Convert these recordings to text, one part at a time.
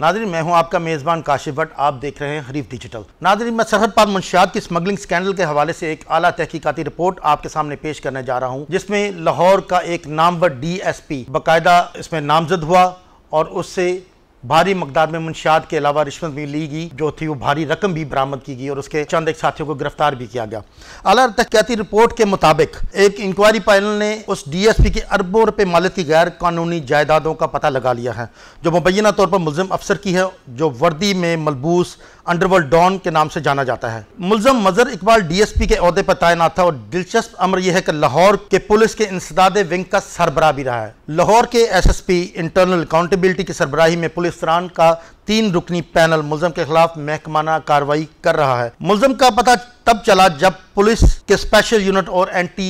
नादरी मैं हूं आपका मेजबान काशिफ भट्ट आप देख रहे हैं हरीफ डिजिटल नादरी मैं सरहद पार मुंशियात की स्मगलिंग स्कैंडल के हवाले से एक आला तहकीकती रिपोर्ट आपके सामने पेश करने जा रहा हूं जिसमें लाहौर का एक नामवर डीएसपी बकायदा इसमें नामजद हुआ और उससे भारी मकदार में मुंशियात के अलावा रिश्वत भी ली गई जो थी वो भारी रकम भी बरामद की गई और उसके चंद एक साथियों को गिरफ्तार भी किया गया अला तहकियाती रिपोर्ट के मुताबिक एक इंक्वायरी पैनल ने उस डी एस पी के अरबों रुपये मालिक की गैर कानूनी जायदादों का पता लगा लिया है जो मुबैना तौर पर मुलम अफसर की है जो वर्दी में मलबूस अंडरवर्ल्ड डॉन के नाम से जाना जाता है मुलम मजर इकबाल डी एस पी के अहदे पर तैनात था और दिलचस्प अमर यह है कि लाहौर के पुलिस के इंसदाद विंग का सरबराह भी रहा है लाहौर के S S P internal accountability की सरबराही में पुलिस रेस्तरान का तीन रुकनी पैनल मुलजम के खिलाफ महकमाना कार्रवाई कर रहा है मुलजम का पता तब चला जब पुलिस के स्पेशल यूनिट और एंटी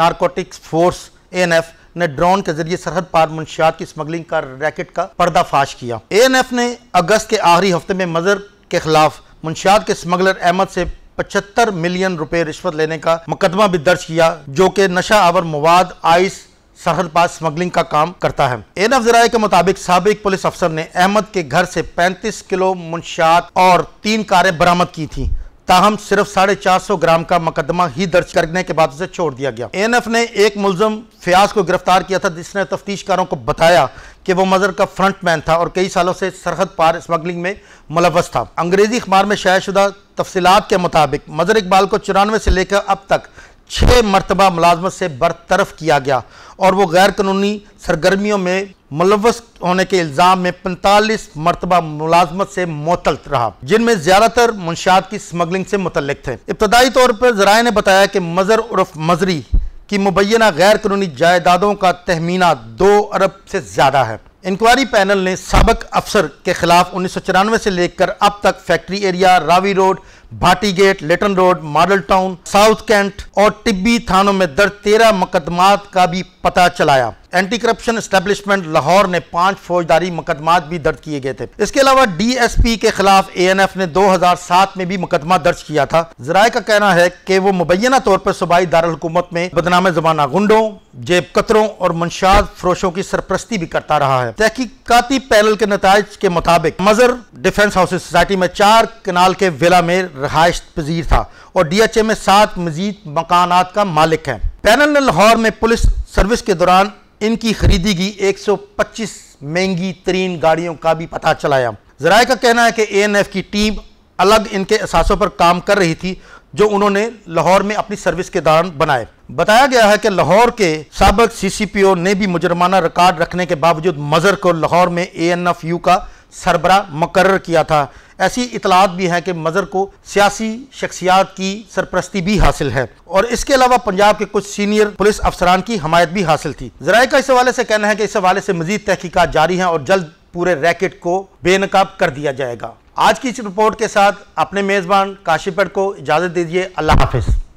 नारकोटिक्स फोर्स एएनएफ ने ड्रोन के जरिए सरहद पार मुंशियात की स्मगलिंग का रैकेट का पर्दाफाश किया एएनएफ ने अगस्त के आखिरी हफ्ते में मजर के खिलाफ मुंशियात के स्मगलर अहमद से पचहत्तर मिलियन रुपए रिश्वत लेने का मुकदमा भी दर्ज किया जो कि नशा आवर मवाद आइस सरहद पास स्मगलिंग का काम करता है एन एफ जराये के मुताबिक सबक पुलिस अफसर ने अहमद के घर से 35 किलो मुंशात और तीन कारें बरामद की थी ताहम सिर्फ साढ़े चार सौ ग्राम का मुकदमा ही दर्ज करने के बाद उसे छोड़ दिया गया एन एफ ने एक मुलजम फयाज को गिरफ्तार किया था जिसने तफ्तीशकारों को बताया कि वो मजर का फ्रंट मैन था और कई सालों से सरहद पार स्मगलिंग में मुलवस था अंग्रेजी अखबार में शायद शुदा तफसीत के मुताबिक मजर इकबाल को चौरानवे से लेकर अब तक छः मरतबा मुलाजमत से बरतरफ किया गया और वो गैर कानूनी सरगर्मियों में मुलवस होने के इल्ज़ाम में पैंतालीस मरतबा मुलाजमत से मोतल रहा जिनमें ज़्यादातर मुंशात की स्मगलिंग से मुतल थे इब्तदाई तौर पर जराए ने बताया कि मज़र उर्फ मजरी की मुबैना गैर कानूनी जायदादों का तहमीना दो अरब से ज़्यादा है इंक्वायरी पैनल ने सबक अफसर के खिलाफ उन्नीस सौ चौरानवे से लेकर अब तक factory area Ravi Road Bhati Gate Lytton Road Model Town South Cantt और टिब्बी थानों में दर्ज तेरह मुकदमात का भी पता चलाया एंटी करप्शन स्टेब्लिशमेंट लाहौर ने पांच फौजदारी मुकदमात भी दर्ज किए गए थे इसके अलावा डीएसपी के खिलाफ एएनएफ ने 2007 में भी मुकदमा दर्ज किया था जराय का कहना है कि वो मुबैना तौर पर सूबाई दारकूमत में बदनाम जमाना गुंडों जेब कतरों और मंशाद फरोशों की सरप्रस्ती भी करता रहा है तहकीकती पैनल के नतज के मुताबिक मजर डिफेंस हाउसेज सोसाइटी में चार कनाल के विला में रहायश पजीर था और डीएचए में सात मजीद मकाना का मालिक है पैनल ने लाहौर में पुलिस सर्विस के दौरान इनकी खरीदी की 125 महंगी तरीन गाड़ियों का भी पता चलाया जराये का कहना है कि एएनएफ की टीम अलग इनके असासों पर काम कर रही थी जो उन्होंने लाहौर में अपनी सर्विस के दौरान बनाए बताया गया है कि लाहौर के सबक सीसीपीओ ने भी मुजरमाना रिकॉर्ड रखने के बावजूद मजर को लाहौर में एएनएफयू का सरबरा मुकर किया था ऐसी इतलात भी हैं कि मज़र को सियासी शख्सियात की सरपरस्ती भी हासिल है और इसके अलावा पंजाब के कुछ सीनियर पुलिस अफसरान की हमायत भी हासिल थी जराए का इस हवाले से कहना है कि इस हवाले से मजीद तहकीकत जारी हैं और जल्द पूरे रैकेट को बेनकाब कर दिया जाएगा आज की इस रिपोर्ट के साथ अपने मेज़बान काशिपट को इजाज़त दीजिए अल्लाह हाफिज़